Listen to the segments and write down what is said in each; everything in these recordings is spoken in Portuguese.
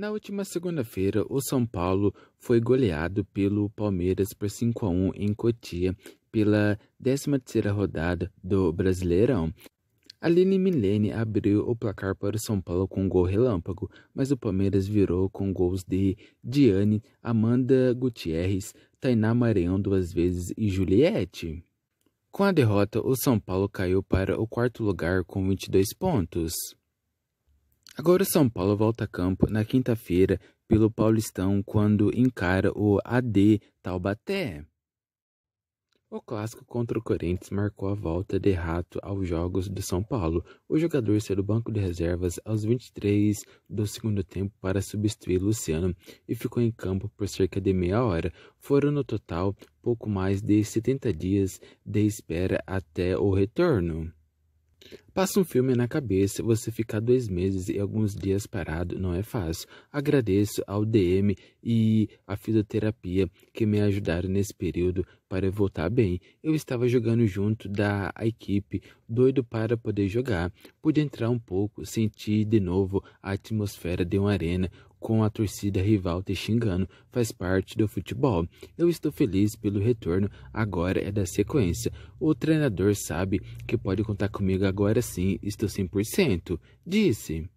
Na última segunda-feira, o São Paulo foi goleado pelo Palmeiras por 5 a 1 em Cotia pela 13ª rodada do Brasileirão. Aline Milene abriu o placar para o São Paulo com um gol relâmpago, mas o Palmeiras virou com gols de Diane, Amanda Gutierrez, Tainá Maranhão duas vezes e Juliette. Com a derrota, o São Paulo caiu para o quarto lugar com 22 pontos. Agora o São Paulo volta a campo na quinta-feira pelo Paulistão quando encara o AD Taubaté. O clássico contra o Corinthians marcou a volta de Rato aos jogos do São Paulo. O jogador saiu do banco de reservas aos 23 do segundo tempo para substituir Luciano e ficou em campo por cerca de meia hora. Foram no total pouco mais de 70 dias de espera até o retorno. Passa um filme na cabeça, você ficar dois meses e alguns dias parado não é fácil. Agradeço ao DM e à fisioterapia que me ajudaram nesse período para voltar bem. Eu estava jogando junto da equipe, doido para poder jogar. Pude entrar um pouco, senti de novo a atmosfera de uma arena, com a torcida rival te xingando faz parte do futebol. Eu estou feliz pelo retorno, agora é da sequência. O treinador sabe que pode contar comigo agora Agora sim, estou 100%, disse.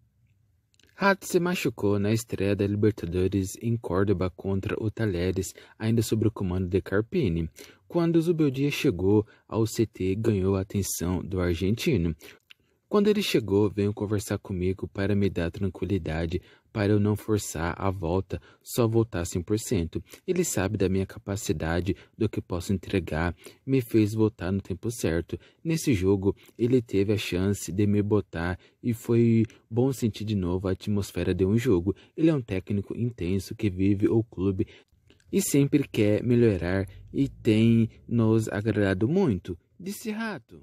Hatt se machucou na estreia da Libertadores em Córdoba contra o Talheres, ainda sob o comando de Carpini. Quando Zubeldia chegou ao CT, ganhou a atenção do argentino. Quando ele chegou, veio conversar comigo para me dar tranquilidade, para eu não forçar a volta, só voltar 100%. Ele sabe da minha capacidade, do que posso entregar, me fez voltar no tempo certo. Nesse jogo, ele teve a chance de me botar e foi bom sentir de novo a atmosfera de um jogo. Ele é um técnico intenso que vive o clube e sempre quer melhorar e tem nos agradado muito. Disse Rato.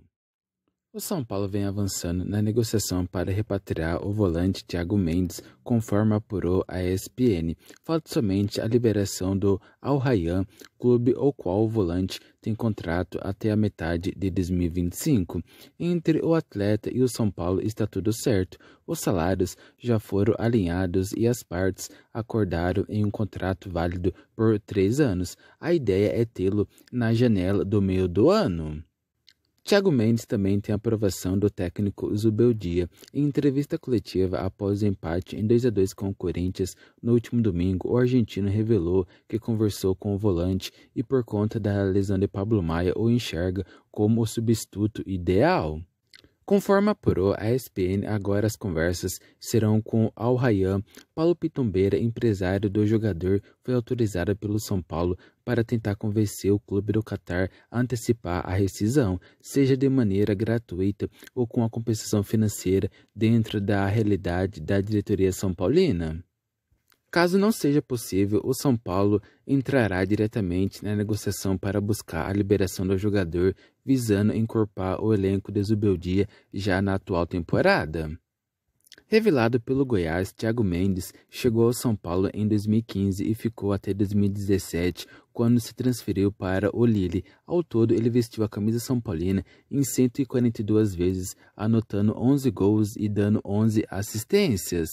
O São Paulo vem avançando na negociação para repatriar o volante Thiago Mendes, conforme apurou a ESPN. Falta somente a liberação do Al Rayyan, clube ao qual o volante tem contrato até a metade de 2025. Entre o atleta e o São Paulo está tudo certo. Os salários já foram alinhados e as partes acordaram em um contrato válido por três anos. A ideia é tê-lo na janela do meio do ano. Thiago Mendes também tem a aprovação do técnico Zubeldia. Em entrevista coletiva após o empate em 2 a 2 com o Corinthians no último domingo, o argentino revelou que conversou com o volante e por conta da lesão de Pablo Maia o enxerga como o substituto ideal. Conforme apurou a ESPN, agora as conversas serão com Al Rayyan. Paulo Pitombeira, empresário do jogador, foi autorizado pelo São Paulo para tentar convencer o clube do Catar a antecipar a rescisão, seja de maneira gratuita ou com a compensação financeira dentro da realidade da diretoria são paulina. Caso não seja possível, o São Paulo entrará diretamente na negociação para buscar a liberação do jogador, visando encorpar o elenco de Zubeldia já na atual temporada. Revelado pelo Goiás, Thiago Mendes chegou ao São Paulo em 2015 e ficou até 2017, quando se transferiu para o Lille. Ao todo, ele vestiu a camisa são paulina em 142 vezes, anotando 11 gols e dando 11 assistências.